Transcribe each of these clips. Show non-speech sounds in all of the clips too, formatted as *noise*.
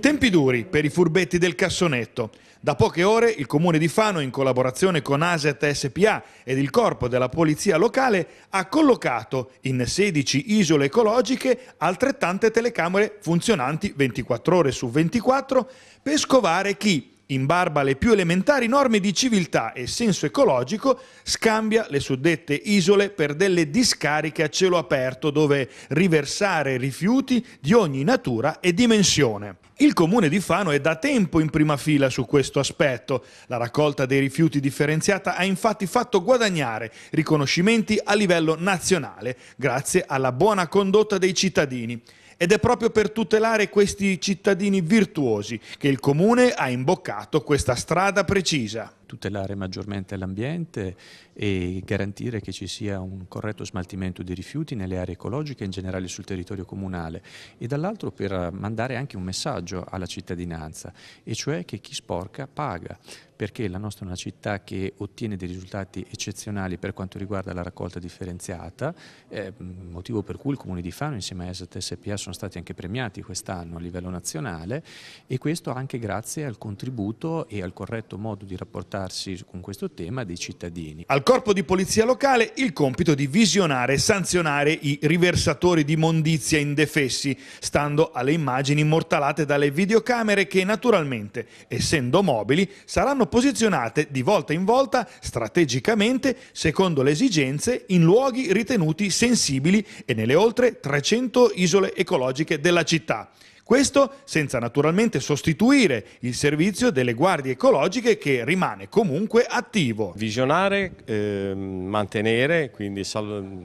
Tempi duri per i furbetti del cassonetto. Da poche ore il comune di Fano, in collaborazione con ASET SPA ed il corpo della polizia locale, ha collocato in 16 isole ecologiche altrettante telecamere funzionanti 24 ore su 24 per scovare chi in barba alle più elementari norme di civiltà e senso ecologico, scambia le suddette isole per delle discariche a cielo aperto dove riversare rifiuti di ogni natura e dimensione. Il comune di Fano è da tempo in prima fila su questo aspetto. La raccolta dei rifiuti differenziata ha infatti fatto guadagnare riconoscimenti a livello nazionale grazie alla buona condotta dei cittadini. Ed è proprio per tutelare questi cittadini virtuosi che il Comune ha imboccato questa strada precisa tutelare maggiormente l'ambiente e garantire che ci sia un corretto smaltimento dei rifiuti nelle aree ecologiche e in generale sul territorio comunale e dall'altro per mandare anche un messaggio alla cittadinanza e cioè che chi sporca paga perché la nostra è una città che ottiene dei risultati eccezionali per quanto riguarda la raccolta differenziata, eh, motivo per cui il Comune di Fano insieme a ESET SPA sono stati anche premiati quest'anno a livello nazionale e questo anche grazie al contributo e al corretto modo di rapportare confrontarsi con questo tema dei cittadini. Al corpo di polizia locale il compito di visionare e sanzionare i riversatori di mondizia indefessi, stando alle immagini immortalate dalle videocamere che naturalmente, essendo mobili, saranno posizionate di volta in volta strategicamente secondo le esigenze in luoghi ritenuti sensibili e nelle oltre 300 isole ecologiche della città. Questo senza naturalmente sostituire il servizio delle guardie ecologiche che rimane comunque attivo. Visionare, eh, mantenere, quindi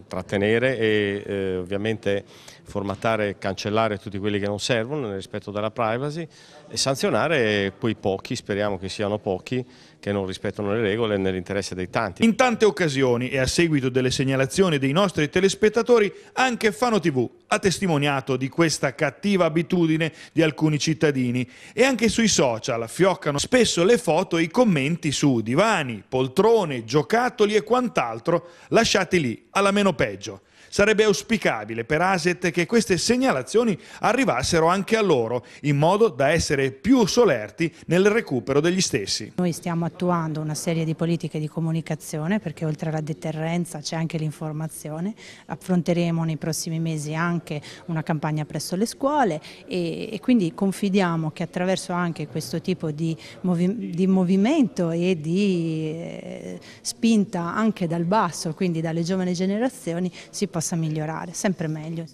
trattenere e eh, ovviamente formattare, cancellare tutti quelli che non servono nel rispetto della privacy e sanzionare quei pochi, speriamo che siano pochi, che non rispettano le regole nell'interesse dei tanti. In tante occasioni e a seguito delle segnalazioni dei nostri telespettatori anche Fano TV ha testimoniato di questa cattiva abitudine attitudine di alcuni cittadini. E anche sui social fioccano spesso le foto e i commenti su divani, poltrone, giocattoli e quant'altro lasciati lì, alla meno peggio. Sarebbe auspicabile per ASET che queste segnalazioni arrivassero anche a loro, in modo da essere più solerti nel recupero degli stessi. Noi stiamo attuando una serie di politiche di comunicazione, perché oltre alla deterrenza c'è anche l'informazione, affronteremo nei prossimi mesi anche una campagna presso le scuole e, e quindi confidiamo che attraverso anche questo tipo di, movi di movimento e di eh, spinta anche dal basso, quindi dalle giovani generazioni, si possa possa migliorare, sempre meglio.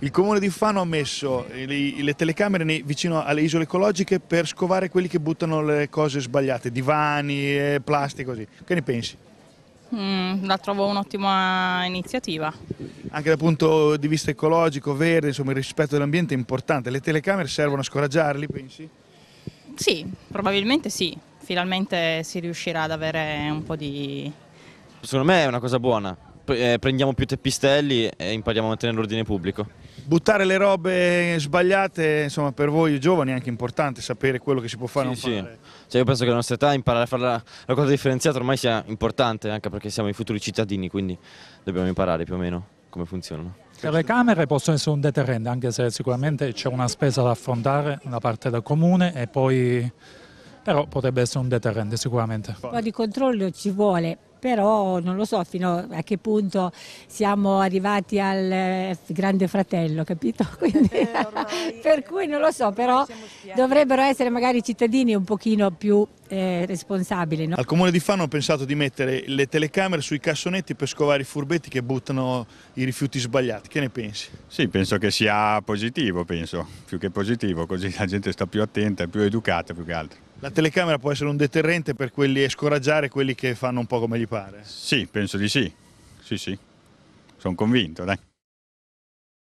Il comune di Fano ha messo le telecamere vicino alle isole ecologiche per scovare quelli che buttano le cose sbagliate, divani, plastica, così. Che ne pensi? Mm, la trovo un'ottima iniziativa. Anche dal punto di vista ecologico, verde, insomma il rispetto dell'ambiente è importante. Le telecamere servono a scoraggiarli, pensi? Sì, probabilmente sì. Finalmente si riuscirà ad avere un po' di secondo me è una cosa buona. Eh, prendiamo più teppistelli e impariamo a mantenere l'ordine pubblico. Buttare le robe sbagliate, insomma, per voi giovani è anche importante sapere quello che si può fare. Sì, sì. Cioè, io penso che la nostra età imparare a fare la, la cosa differenziata ormai sia importante, anche perché siamo i futuri cittadini, quindi dobbiamo imparare più o meno come funzionano. Le camere possono essere un deterrente, anche se sicuramente c'è una spesa da affrontare da parte del comune e poi... Però potrebbe essere un deterrente sicuramente. Un po' di controllo ci vuole, però non lo so fino a che punto siamo arrivati al eh, grande fratello, capito? *laughs* Quindi, eh, ormai, per cui non lo so, però dovrebbero essere magari i cittadini un pochino più eh, responsabili. No? Al comune di Fano ho pensato di mettere le telecamere sui cassonetti per scovare i furbetti che buttano i rifiuti sbagliati, che ne pensi? Sì, penso che sia positivo, penso, più che positivo, così la gente sta più attenta, più educata più che altro. La telecamera può essere un deterrente per quelli e scoraggiare quelli che fanno un po' come gli pare? Sì, penso di sì. Sì, sì. Sono convinto, dai.